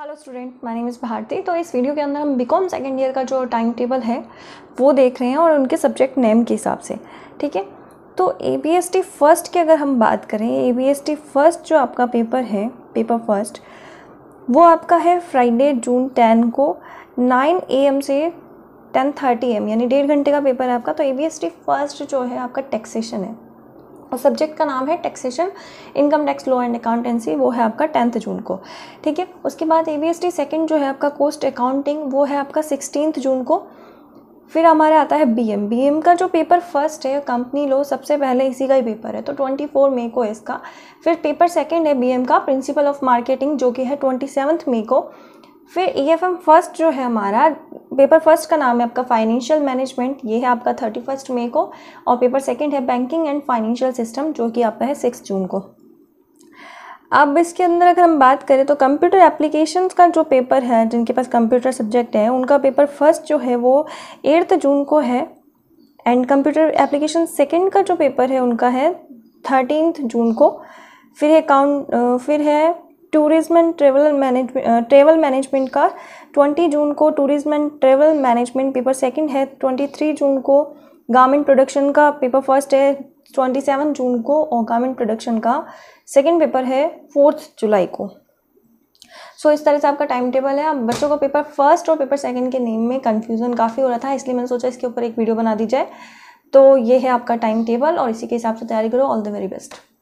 hello student my name is Bharti तो इस video के अंदर हम बीकॉम सेकेंड ईयर का जो टाइम टेबल है वो देख रहे हैं और उनके सब्जेक्ट नेम के हिसाब से ठीक है तो A B S T first की अगर हम बात करें A B S T first जो आपका पेपर है पेपर फर्स्ट वो आपका है फ्राइडे जून टेन को नाइन ए एम से टेन थर्टी एम यानी डेढ़ घंटे का पेपर है आपका तो A B S T first जो है आपका टैक्सेशन है और सब्जेक्ट का नाम है taxation income tax law and accountancy वो है आपका टेंथ जून को ठीक है उसके बाद A B S T second जो है आपका कोस्ट अकाउंटिंग वो है आपका सिक्सटीन्थ जून को फिर हमारा आता है बी एम बी एम का जो पेपर फर्स्ट है कंपनी लो सबसे पहले इसी का ही पेपर है तो ट्वेंटी फोर मई को है इसका फिर पेपर सेकेंड है बी एम का प्रिंसिपल ऑफ मार्केटिंग जो कि है ट्वेंटी सेवन्थ मई को फिर ई एफ एम फर्स्ट जो है हमारा पेपर फर्स्ट का नाम है आपका फाइनेंशियल मैनेजमेंट ये है आपका थर्टी फर्स्ट मे को और पेपर सेकंड है बैंकिंग एंड फाइनेंशियल सिस्टम जो कि आपका है सिक्स जून को अब इसके अंदर अगर हम बात करें तो कंप्यूटर एप्लीकेशंस का जो पेपर है जिनके पास कंप्यूटर सब्जेक्ट है उनका पेपर फर्स्ट जो है वो एट्थ जून को है एंड कंप्यूटर एप्लीकेशन सेकेंड का जो पेपर है उनका है थर्टीनथ जून को फिर है काउंट फिर है tourism and travel management travel management का 20 जून को tourism and travel management paper second है 23 जून को गारमेंट प्रोडक्शन का पेपर फर्स्ट है 27 जून को और गारमेंट प्रोडक्शन का सेकंड पेपर है फोर्थ जुलाई को सो so, इस तरह से आपका टाइम टेबल है आप बच्चों का पेपर फर्स्ट और पेपर सेकेंड के नेम में कन्फ्यूज़न काफ़ी हो रहा था इसलिए मैंने सोचा इसके ऊपर एक वीडियो बना दी जाए तो ये है आपका टाइम टेबल और इसी के हिसाब से तैयारी करो ऑल द वेरी बेस्ट